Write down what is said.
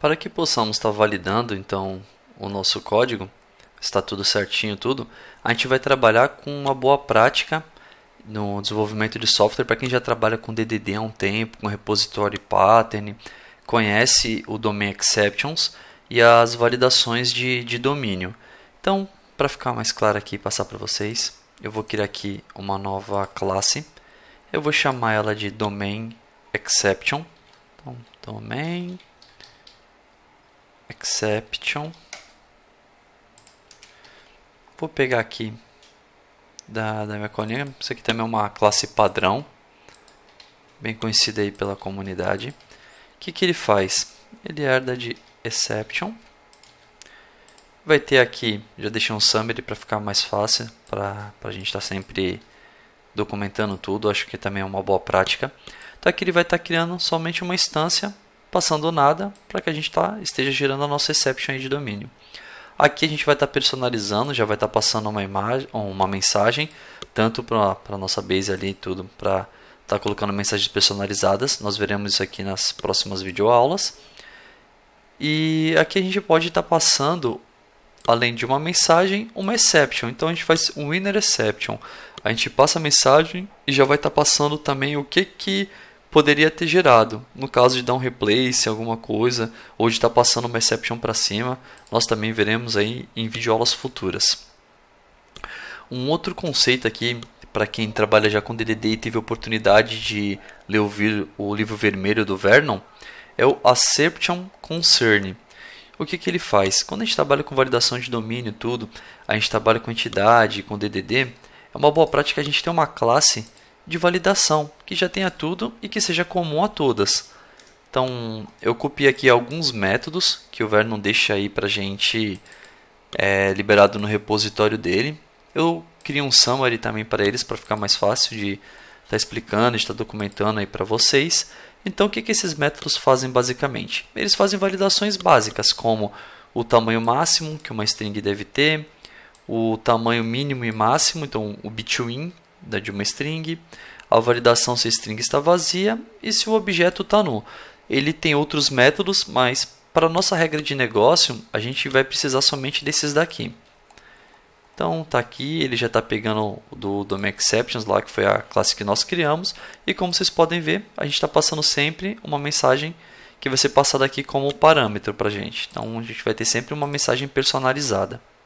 Para que possamos estar validando então o nosso código, está tudo certinho tudo, a gente vai trabalhar com uma boa prática no desenvolvimento de software para quem já trabalha com DDD há um tempo, com repositório pattern, conhece o domain exceptions e as validações de, de domínio. Então, para ficar mais claro aqui e passar para vocês, eu vou criar aqui uma nova classe. Eu vou chamar ela de domain exception. Então, domain exception. Vou pegar aqui da, da minha colinha. Isso aqui também é uma classe padrão, bem conhecida aí pela comunidade. O que, que ele faz? Ele herda de exception. Vai ter aqui, já deixei um summary para ficar mais fácil, para a gente estar tá sempre documentando tudo. Acho que também é uma boa prática. Então aqui ele vai estar tá criando somente uma instância passando nada para que a gente tá, esteja gerando a nossa exception de domínio. Aqui a gente vai estar tá personalizando, já vai estar tá passando uma imagem, uma mensagem, tanto para a nossa base ali e tudo, para estar tá colocando mensagens personalizadas. Nós veremos isso aqui nas próximas videoaulas. E aqui a gente pode estar tá passando, além de uma mensagem, uma exception. Então a gente faz um inner exception. A gente passa a mensagem e já vai estar tá passando também o que que poderia ter gerado. No caso de dar um replace, é alguma coisa, ou de estar tá passando uma exception para cima, nós também veremos aí em videoaulas futuras. Um outro conceito aqui, para quem trabalha já com DDD e teve a oportunidade de ler o, livro vermelho do Vernon, é o Acception Concern. O que, que ele faz? Quando a gente trabalha com validação de domínio tudo, a gente trabalha com entidade, com DDD, é uma boa prática a gente ter uma classe de validação, que já tenha tudo e que seja comum a todas. Então, eu copiei aqui alguns métodos que o Vernon deixa aí para gente é, liberado no repositório dele. Eu criei um summary também para eles para ficar mais fácil de estar tá explicando, de estar tá documentando aí para vocês. Então, o que, que esses métodos fazem basicamente? Eles fazem validações básicas, como o tamanho máximo que uma string deve ter, o tamanho mínimo e máximo, então o between, de uma string, a validação se a string está vazia e se o objeto está nu. Ele tem outros métodos, mas para nossa regra de negócio, a gente vai precisar somente desses daqui. Então tá aqui, ele já está pegando do domain exceptions lá, que foi a classe que nós criamos. E como vocês podem ver, a gente está passando sempre uma mensagem que vai ser passada aqui como parâmetro para a gente. Então a gente vai ter sempre uma mensagem personalizada.